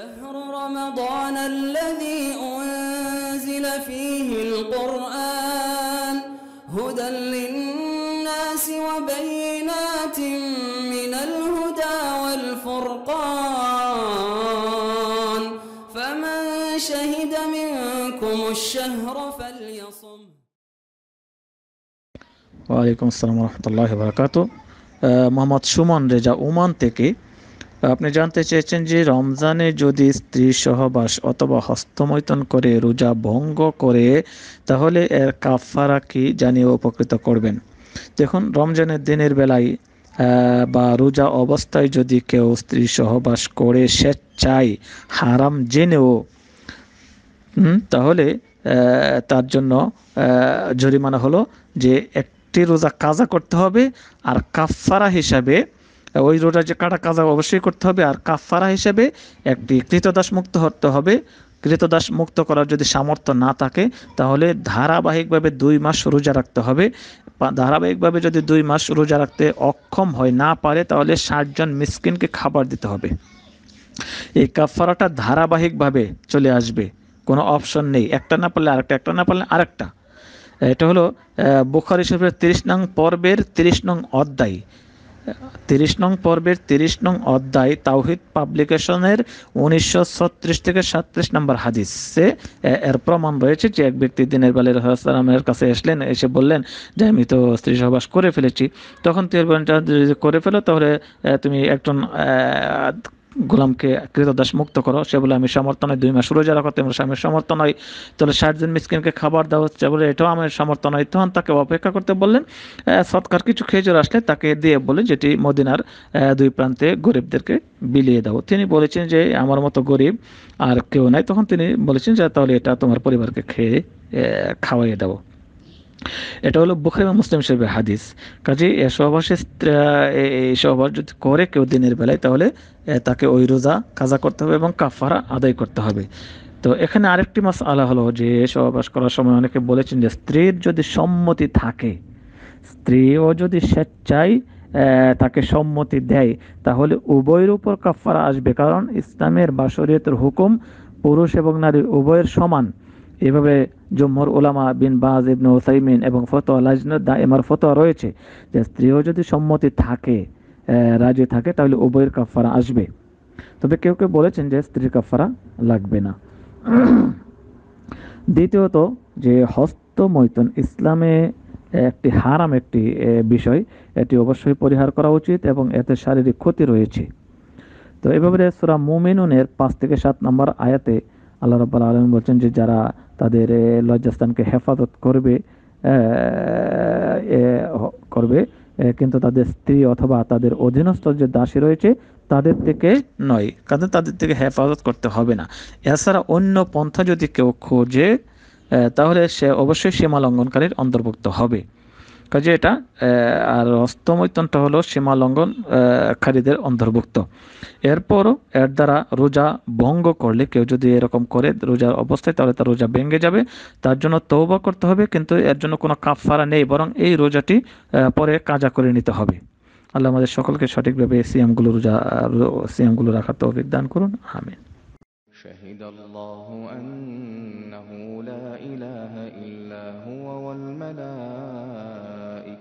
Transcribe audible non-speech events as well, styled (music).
شهر رمضان الذي أنزل فيه القرآن هدى للناس وبينات من الهدى والفرقان فمن شهد منكم الشهر فليصم وعليكم السلام ورحمة الله وبركاته آه، محمد شومان رجاء أومان تكي আপনি জানতে চেয়েছেন যে রমজানে যদি স্ত্রী সহবাস অথবা হস্তমৈতন করে রোজা ভঙ্গ করে তাহলে এর কাফারা কি জানিয়ে উপকৃত করবেন দেখুন রমজানের দিনের বেলায় বা রোজা অবস্থায় যদি কেউ স্ত্রী সহবাস করে সে চাই হারাম জেনেও তাহলে তার জন্য জরিমানা হলো যে একটি রোজা কাজা করতে হবে আর কাফারা হিসাবে ওই রোজা যে কাটা কাজা অবশ্যই করতে হবে আর কাফারা হিসেবে একটি কৃতদাস মুক্ত হতে হবে কৃতদাস মুক্ত করার যদি সামর্থ্য না থাকে তাহলে ধারাবাহিকভাবে দুই মাস রোজা রাখতে হবে ধারাবাহিকভাবে যদি দুই মাস রোজা রাখতে অক্ষম হয় না পারে তাহলে ষাটজন মিসকিনকে খাবার দিতে হবে এই কাফারাটা ধারাবাহিকভাবে চলে আসবে কোনো অপশন নেই একটা না পারলে আরেকটা একটা না পারলে আরেকটা এটা হলো বোখারি শরীফের তিরিশ নং পর্বের তিরিশ নং অধ্যায় তিরিশ নং পর্বের তিরিশ নং অধ্যায় তাওহিদ পাবলিকেশনের উনিশশো ছত্রিশ থেকে সাত্রিশ নম্বর হাদিসে এর প্রমাণ রয়েছে যে এক ব্যক্তি দিনের বেলা রহামের কাছে এসলেন এসে বললেন যে আমি তো স্ত্রী সহবাস করে ফেলেছি তখন তিনি করে ফেলো তাহলে তুমি একজন গোলামকে কৃতদাস মুক্ত করো সে বলে আমি সমর্থন হয় দুই মাস রোজা রাখো তোমার স্বামীর সমর্থন হয় তাহলে ষাট জন মিসকিনকে খাবার দেওয়া হচ্ছে বলে এটাও আমার সমর্থন হয় তখন তাকে অপেক্ষা করতে বললেন সৎকার কিছু খেজুর আসলে তাকে দিয়ে বলে যেটি মদিনার দুই প্রান্তে গরিবদেরকে বিলিয়ে দাও তিনি বলেছেন যে আমার মতো গরিব আর কেউ নাই তখন তিনি বলেছেন যে তাহলে এটা তোমার পরিবারকে খেয়ে খাওয়াইয়ে দেবো এটা হলো বুখারি মুসলিম শরীফের হাদিস কাজে সহবাসে সহবাস যদি করে কেউ দিনের বেলায় তাহলে তাকে ওই রোজা কাজা করতে হবে এবং কাফারা আদায় করতে হবে তো এখানে আরেকটি মাস আলা হলো যে সহবাস করার সময় অনেকে বলেছেন যে স্ত্রীর যদি সম্মতি থাকে স্ত্রীও যদি স্বেচ্ছায় তাকে সম্মতি দেয় তাহলে উভয়ের উপর কাফারা আসবে কারণ ইসলামের বা শরীয়তের হুকুম পুরুষ এবং নারী উভয়ের সমান এভাবে জম্মুর ওলামা বিন বাজ ইবনে ওসাইমিন এবং ফতোয়া লাজনাত দা এমার ফতোয়া রয়েছে যে স্ত্রীও যদি সম্মতি থাকে রাজি থাকে তাহলে উভয়ের কাফারা আসবে তবে কেউ কেউ বলেছেন যে স্ত্রীর কাফারা লাগবে না (clears throat) দ্বিতীয়ত যে হস্তমৈতন ইসলামে একটি হারাম একটি বিষয় এটি অবশ্যই পরিহার করা উচিত এবং এতে শারীরিক ক্ষতি রয়েছে তো এভাবে সুরা মুমিনুনের পাঁচ থেকে সাত নম্বর আয়াতে আল্লাহ রব্বাল আলম বলছেন যে যারা তাদের লজ্জাস্থানকে হেফাজত করবে করবে কিন্তু তাদের স্ত্রী অথবা তাদের অধীনস্থ যে দাসী রয়েছে তাদের থেকে নয় কারণ তাদের থেকে হেফাজত করতে হবে না এছাড়া অন্য পন্থা যদি কেউ খোঁজে তাহলে সে অবশ্যই সীমা লঙ্ঘনকারীর অন্তর্ভুক্ত হবে কাজে এটা আর হস্তমৈতনটা হলো সীমা খারিদের অন্তর্ভুক্ত এরপরও এর দ্বারা রোজা ভঙ্গ করলে কেউ যদি এরকম করে রোজার অবস্থায় তাহলে তার রোজা ভেঙে যাবে তার জন্য তৌবা করতে হবে কিন্তু এর জন্য কোনো কাফফারা নেই বরং এই রোজাটি পরে কাজা করে নিতে হবে আল্লাহ আমাদের সকলকে সঠিকভাবে সিএমগুলো রোজা সিএমগুলো রাখার তৌফিক দান করুন আমিন شهد الله لا هو